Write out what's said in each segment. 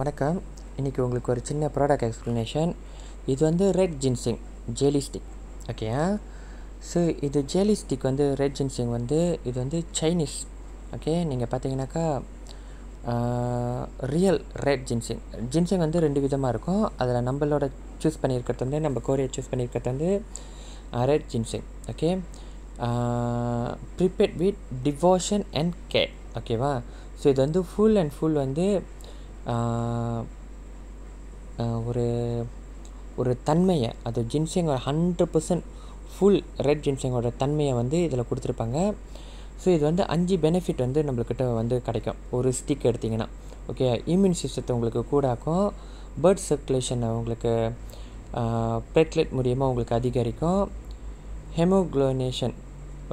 வணக்கம் இன்றைக்கி உங்களுக்கு ஒரு சின்ன ப்ராடக்ட் எக்ஸ்ப்ளனேஷன் இது வந்து red ginseng jelly stick okay so இது ஜேலி ஸ்டிக் வந்து ரெட் ஜின்சிங் வந்து இது வந்து சைனீஸ் ஓகே நீங்கள் பார்த்தீங்கன்னாக்கா ரியல் ரெட் ஜின்சிங் ஜின்சிங் வந்து ரெண்டு விதமாக இருக்கும் அதில் நம்மளோட சூஸ் பண்ணியிருக்கிறது வந்து நம்ம கோரியா சூஸ் பண்ணியிருக்கிறது வந்து red ginseng okay prepared with devotion and care ஓகேவா ஸோ இது வந்து ஃபுல் அண்ட் ஃபுல் வந்து ஒரு ஒரு தன்மையை அது ஜின்சிங்கோட ஹண்ட்ரட் பர்சன்ட் ஃபுல் ரெட் ஜின்சிங்கோட தன்மையை வந்து இதில் கொடுத்துருப்பாங்க ஸோ இது வந்து அஞ்சு பெனிஃபிட் வந்து நம்மளுக்கிட்ட வந்து கிடைக்கும் ஒரு ஸ்டிக் எடுத்திங்கன்னா ஓகே இம்யூன் சிஸ்டத்தை உங்களுக்கு கூடாக்கும் பேர்ட் சர்க்குலேஷனை உங்களுக்கு பிளேட்லெட் மூலியமாக உங்களுக்கு அதிகரிக்கும் ஹெமோக்ளோனேஷன்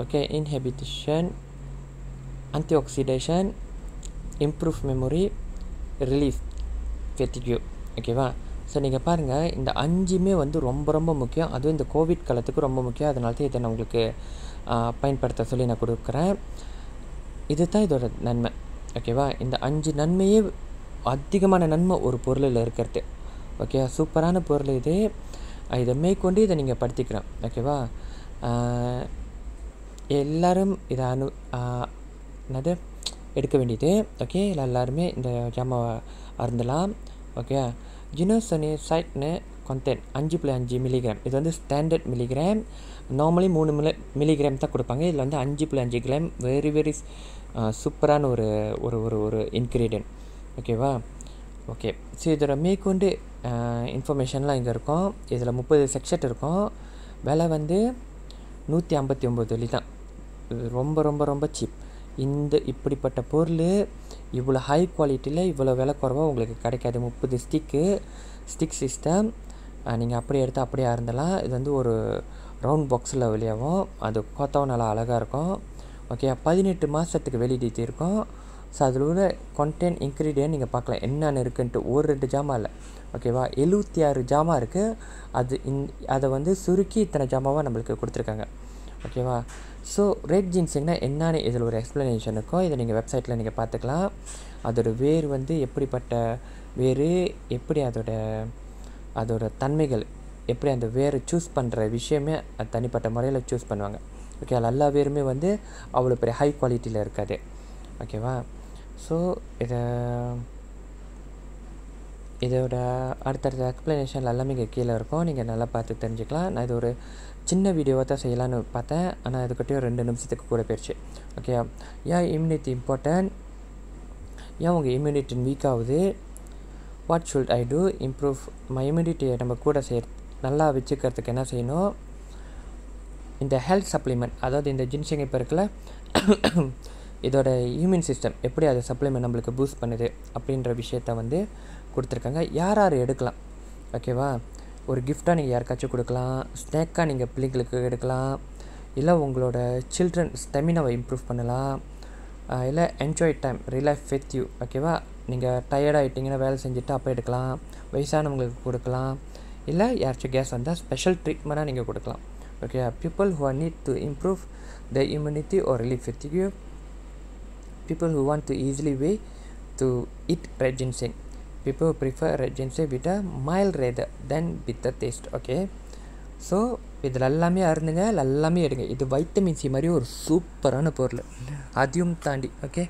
okay inhibition antioxidation improve memory relief fatigue ஓகேவா ஸோ நீங்கள் பாருங்கள் இந்த அஞ்சுமே வந்து ரொம்ப ரொம்ப முக்கியம் அதுவும் இந்த கோவிட் காலத்துக்கு ரொம்ப முக்கியம் அதனால தான் இதை நான் உங்களுக்கு பயன்படுத்த சொல்லி நான் கொடுக்குறேன் இது தான் இதோட நன்மை ஓகேவா இந்த அஞ்சு நன்மையே அதிகமான நன்மை ஒரு பொருளில் இருக்கிறது ஓகே சூப்பரான பொருள் இது இதை மேற்கொண்டு இதை நீங்கள் படுத்திக்கிறோம் ஓகேவா எல்லோரும் இதை அனு என்னது எடுக்க வேண்டியது ஓகே எல்லாருமே இந்த ஜாமாவை அருந்தலாம் ஓகே ஜினோசனி சைட்னு கண்டென்ட் அஞ்சு புள்ளி அஞ்சு மில்லிகிராம் இது வந்து ஸ்டாண்டர்ட் மில்லிகிராம் நார்மலி மூணு மில்லி மில்லிகிராம் தான் கொடுப்பாங்க இதில் வந்து அஞ்சு புள்ளி அஞ்சு கிராம் வெரி வெரி சூப்பரான ஒரு ஒரு ஒரு ஒரு இன்க்ரீடியன்ட் ஓகேவா ஓகே ஸோ இதோட மேற்கொண்டு இன்ஃபர்மேஷன்லாம் இங்கே இருக்கும் இதில் முப்பது செக்ஷன் இருக்கும் விலை வந்து நூற்றி ஐம்பத்தி ஒம்பது வழி தான் ரொம்ப ரொம்ப ரொம்ப சீப் இந்த இப்படிப்பட்ட பொருள் இவ்வளோ ஹை குவாலிட்டியில் இவ்வளோ விலை குறைவாக உங்களுக்கு கிடைக்காது முப்பது ஸ்டிக்கு ஸ்டிக் சிஸ்டம் நீங்கள் அப்படியே எடுத்து அப்படியே இருந்தலாம் இது வந்து ஒரு ரவுண்ட் பாக்ஸில் வெளியாகும் அது பார்த்தாவும் நல்லா அழகாக இருக்கும் ஓகே பதினெட்டு மாதத்துக்கு வெளியிட்டு இருக்கும் ஸோ அதில் உள்ள கொண்டென்ட் இன்க்ரீடியன்ட் நீங்கள் பார்க்கலாம் என்னென்ன இருக்குன்ட்டு ஒரு ரெண்டு ஜாமா இல்லை ஓகேவா எழுபத்தி ஆறு ஜாமா இருக்குது அது இந் அதை வந்து சுருக்கி இத்தனை ஜாமாவாக நம்மளுக்கு கொடுத்துருக்காங்க ஓகேவா ஸோ ரெட் ஜீன்ஸுங்கன்னா என்னன்னு இதில் ஒரு எக்ஸ்ப்ளனேஷன் இருக்கும் இதை நீங்கள் வெப்சைட்டில் நீங்கள் பார்த்துக்கலாம் அதோடய வேர் வந்து எப்படிப்பட்ட வேர் எப்படி அதோட அதோட தன்மைகள் எப்படி அந்த வேரை சூஸ் பண்ணுற விஷயமே அது தனிப்பட்ட முறையில் சூஸ் பண்ணுவாங்க ஓகே அதில் எல்லா வேருமே வந்து அவ்வளோ பெரிய ஹை குவாலிட்டியில் இருக்காது ஓகேவா ஸோ இதை இதோட அடுத்தடுத்த எக்ஸ்ப்ளனேஷன் எல்லாமே இங்கே கீழே இருக்கும் நீங்கள் நல்லா பார்த்து தெரிஞ்சுக்கலாம் நான் இது ஒரு சின்ன வீடியோவாக தான் செய்யலான்னு பார்த்தேன் ஆனால் இதுக்கிட்டையும் ரெண்டு நிமிஷத்துக்கு கூட போயிடுச்சு ஓகே ஏன் இம்யூனிட்டி இம்பார்ட்டன்ட் ஏன் உங்கள் இம்யூனிட்டி வீக் ஆகுது what should I do improve my இம்யூனிட்டியை நம்ம கூட செய் நல்லா வச்சுக்கிறதுக்கு என்ன செய்யணும் இந்த ஹெல்த் சப்ளிமெண்ட் அதாவது இந்த ஜின்சிங் இப்போ இருக்கல இதோட இம்யூன் சிஸ்டம் எப்படி அது சப்ளிமெண்ட் நம்மளுக்கு பூஸ்ட் பண்ணுது அப்படின்ற விஷயத்த வந்து கொடுத்துருக்காங்க யார் யார் எடுக்கலாம் ஓகேவா ஒரு கிஃப்டாக நீங்கள் யாருக்காச்சும் கொடுக்கலாம் ஸ்நாக்காக நீங்கள் பிள்ளைங்களுக்கு எடுக்கலாம் இல்லை உங்களோட சில்ட்ரன் ஸ்டெமினாவை இம்ப்ரூவ் பண்ணலாம் இல்லை enjoy time relax with you ஓகேவா நீங்கள் டயர்டாகிட்டிங்கன்னா வேலை செஞ்சுட்டு அப்போ எடுக்கலாம் வயசானவங்களுக்கு கொடுக்கலாம் இல்லை யாராச்சும் கேஸ் வந்தால் ஸ்பெஷல் ட்ரீட்மெண்ட்டாக நீங்கள் கொடுக்கலாம் okay people who are need to improve the immunity or relief with you people who want to easily way to it red ginseng people prefer red ginseng with a mild rather than with the taste okay so இதில் எல்லாமே அருந்துங்க எல்லாமே எடுங்க இது vitamin C மாதிரி ஒரு சூப்பரான பொருள் அதையும் தாண்டி ஓகே